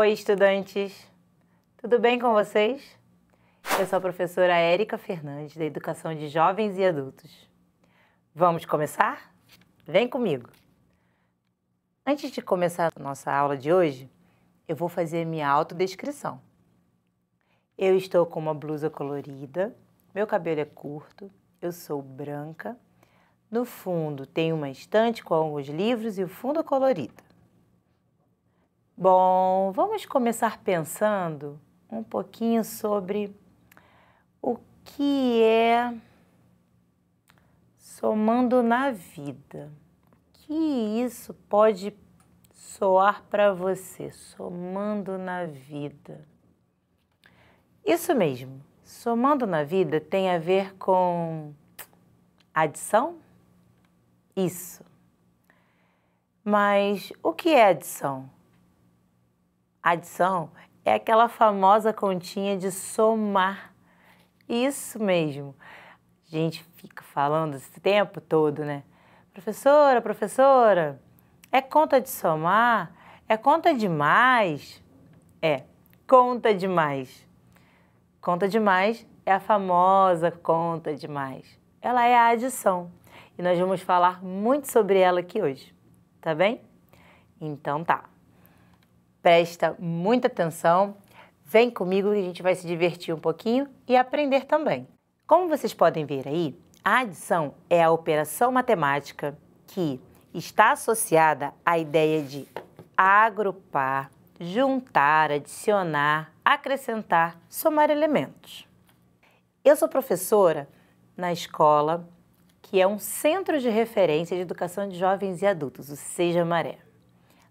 Oi, estudantes! Tudo bem com vocês? Eu sou a professora Érica Fernandes, da Educação de Jovens e Adultos. Vamos começar? Vem comigo! Antes de começar a nossa aula de hoje, eu vou fazer minha autodescrição. Eu estou com uma blusa colorida, meu cabelo é curto, eu sou branca, no fundo tem uma estante com alguns livros e o fundo colorido. Bom, vamos começar pensando um pouquinho sobre o que é somando na vida. O que isso pode soar para você, somando na vida? Isso mesmo, somando na vida tem a ver com adição? Isso. Mas o que é adição? Adição é aquela famosa continha de somar. Isso mesmo. A gente fica falando esse tempo todo, né? Professora, professora, é conta de somar? É conta demais? É, conta demais. Conta demais é a famosa conta demais. Ela é a adição e nós vamos falar muito sobre ela aqui hoje, tá bem? Então tá presta muita atenção, vem comigo que a gente vai se divertir um pouquinho e aprender também. Como vocês podem ver aí, a adição é a operação matemática que está associada à ideia de agrupar, juntar, adicionar, acrescentar, somar elementos. Eu sou professora na escola, que é um centro de referência de educação de jovens e adultos, o Seja Maré.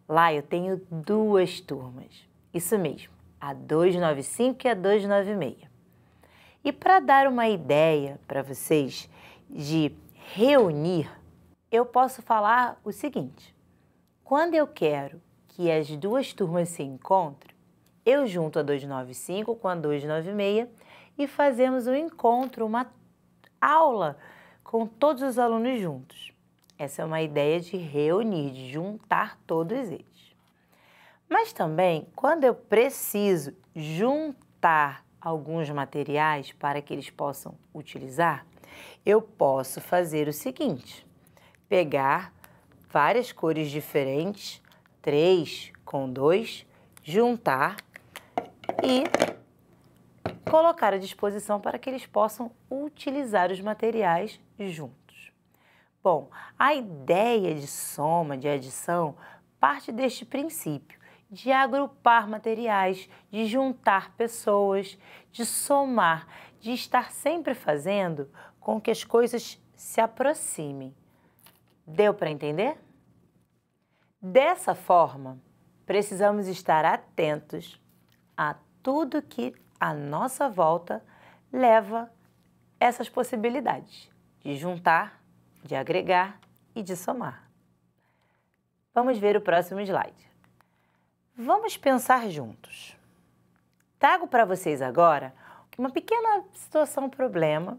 Lá eu tenho duas turmas. Isso mesmo, a 295 e a 296. E para dar uma ideia para vocês de reunir, eu posso falar o seguinte: quando eu quero que as duas turmas se encontrem, eu junto a 295 com a 296 e fazemos um encontro, uma aula com todos os alunos juntos. Essa é uma ideia de reunir, de juntar todos eles. Mas também, quando eu preciso juntar alguns materiais para que eles possam utilizar, eu posso fazer o seguinte: pegar várias cores diferentes, três com dois, juntar e colocar à disposição para que eles possam utilizar os materiais juntos. Bom, a ideia de soma, de adição, parte deste princípio de agrupar materiais, de juntar pessoas, de somar, de estar sempre fazendo com que as coisas se aproximem. Deu para entender? Dessa forma, precisamos estar atentos a tudo que à nossa volta leva essas possibilidades de juntar de agregar e de somar. Vamos ver o próximo slide. Vamos pensar juntos. Trago para vocês agora uma pequena situação, problema,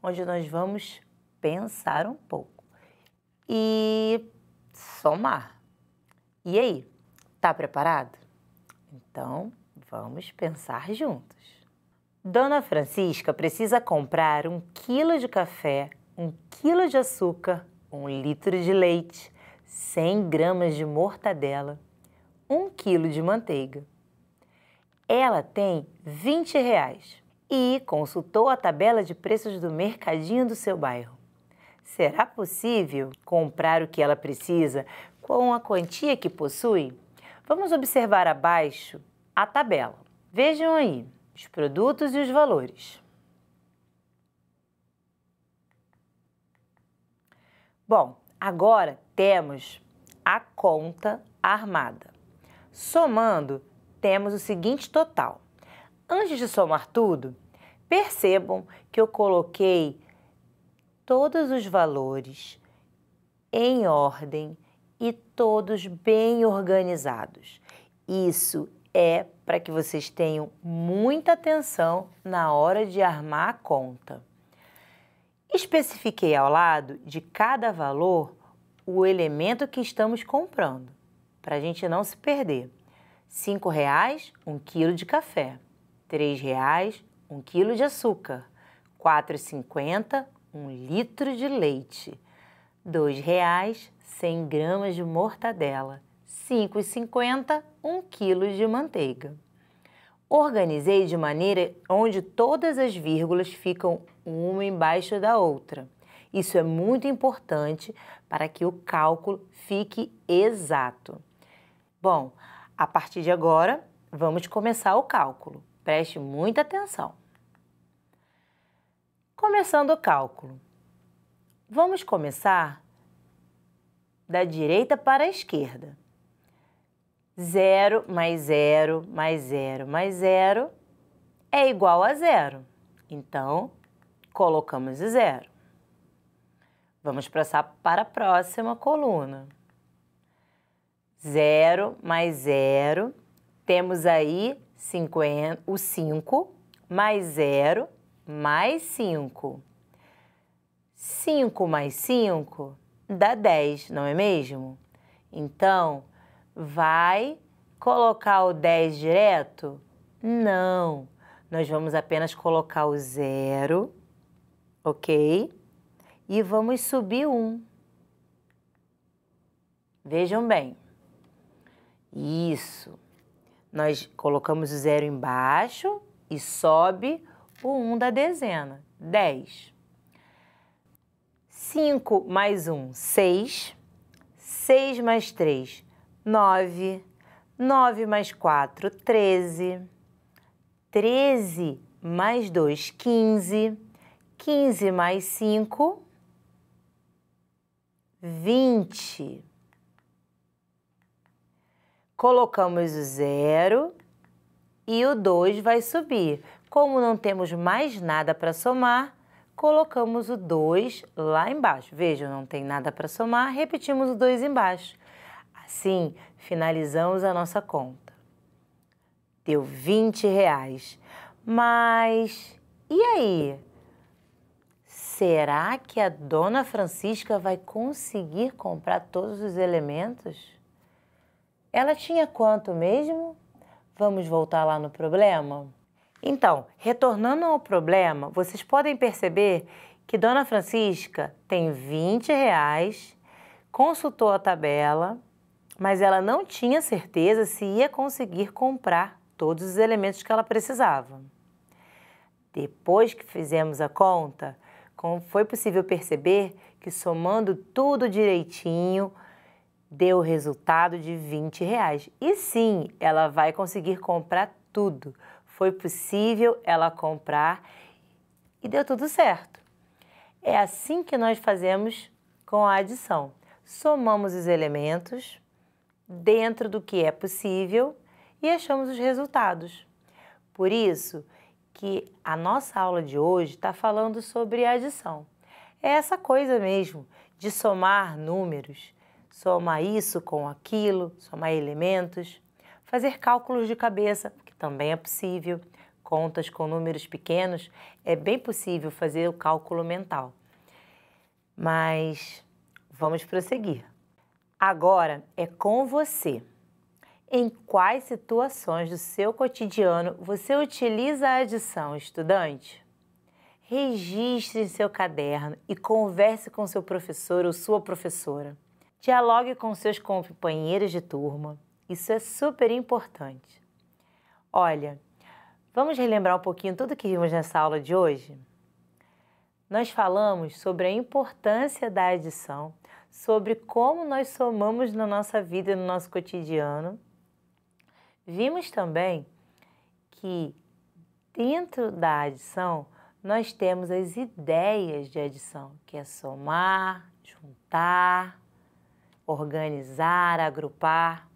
onde nós vamos pensar um pouco e somar. E aí, tá preparado? Então, vamos pensar juntos. Dona Francisca precisa comprar um quilo de café 1 kg de açúcar, 1 litro de leite, 100 gramas de mortadela, 1 kg de manteiga. Ela tem 20 reais e consultou a tabela de preços do mercadinho do seu bairro. Será possível comprar o que ela precisa com a quantia que possui? Vamos observar abaixo a tabela. Vejam aí os produtos e os valores. Bom, agora temos a conta armada. Somando, temos o seguinte total. Antes de somar tudo, percebam que eu coloquei todos os valores em ordem e todos bem organizados. Isso é para que vocês tenham muita atenção na hora de armar a conta. Especifiquei ao lado de cada valor o elemento que estamos comprando, para a gente não se perder. R$ reais, um quilo de café. R$ reais, um quilo de açúcar. R$ 4,50, um litro de leite. R$ reais, 100 gramas de mortadela. R$ 5,50, um quilo de manteiga. Organizei de maneira onde todas as vírgulas ficam uma embaixo da outra. Isso é muito importante para que o cálculo fique exato. Bom, a partir de agora, vamos começar o cálculo. Preste muita atenção. Começando o cálculo. Vamos começar da direita para a esquerda. 0 mais 0 mais 0 mais 0 é igual a zero. Então, colocamos zero. Vamos passar para a próxima coluna. Zero mais zero, temos aí 50, o 5 mais zero mais 5. 5 mais 5 dá 10, não é mesmo? Então, vai colocar o 10 direto? Não, nós vamos apenas colocar o zero ok? E vamos subir um. Vejam bem. Isso. Nós colocamos o zero embaixo e sobe o 1 um da dezena, 10. 5 mais 1, um, 6. 6 mais 3, 9. 9 mais 4, 13. 13 mais 2, 15. 15 mais 5, 20. Colocamos o zero e o 2 vai subir. Como não temos mais nada para somar, colocamos o 2 lá embaixo. Vejam, não tem nada para somar, repetimos o 2 embaixo. Assim, finalizamos a nossa conta. Deu 20 reais. Mas, e aí? Será que a dona Francisca vai conseguir comprar todos os elementos? Ela tinha quanto mesmo? Vamos voltar lá no problema? Então, retornando ao problema, vocês podem perceber que Dona Francisca tem 20 reais, consultou a tabela, mas ela não tinha certeza se ia conseguir comprar todos os elementos que ela precisava. Depois que fizemos a conta, foi possível perceber que somando tudo direitinho, deu o resultado de 20 reais. E sim, ela vai conseguir comprar tudo. Foi possível ela comprar e deu tudo certo. É assim que nós fazemos com a adição. Somamos os elementos dentro do que é possível e achamos os resultados. Por isso, que a nossa aula de hoje está falando sobre adição. É essa coisa mesmo de somar números, somar isso com aquilo, somar elementos, fazer cálculos de cabeça, que também é possível, contas com números pequenos, é bem possível fazer o cálculo mental. Mas vamos prosseguir. Agora é com você. Em quais situações do seu cotidiano você utiliza a adição, estudante? Registre em seu caderno e converse com seu professor ou sua professora. Dialogue com seus companheiros de turma. Isso é super importante. Olha, vamos relembrar um pouquinho tudo que vimos nessa aula de hoje? Nós falamos sobre a importância da adição, sobre como nós somamos na nossa vida, e no nosso cotidiano, Vimos também que dentro da adição nós temos as ideias de adição, que é somar, juntar, organizar, agrupar.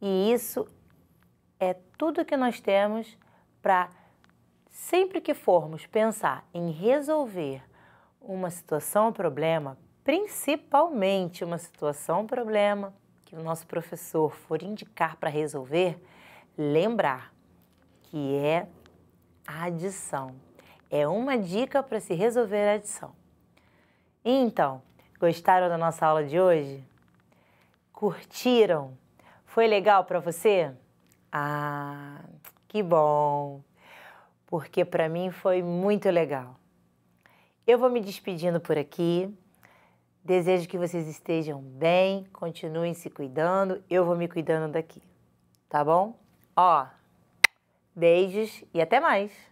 E isso é tudo que nós temos para sempre que formos pensar em resolver uma situação ou problema, principalmente uma situação ou problema, que o nosso professor for indicar para resolver, lembrar que é a adição. É uma dica para se resolver a adição. Então, gostaram da nossa aula de hoje? Curtiram? Foi legal para você? Ah, que bom! Porque para mim foi muito legal. Eu vou me despedindo por aqui. Desejo que vocês estejam bem, continuem se cuidando. Eu vou me cuidando daqui, tá bom? Ó, beijos e até mais!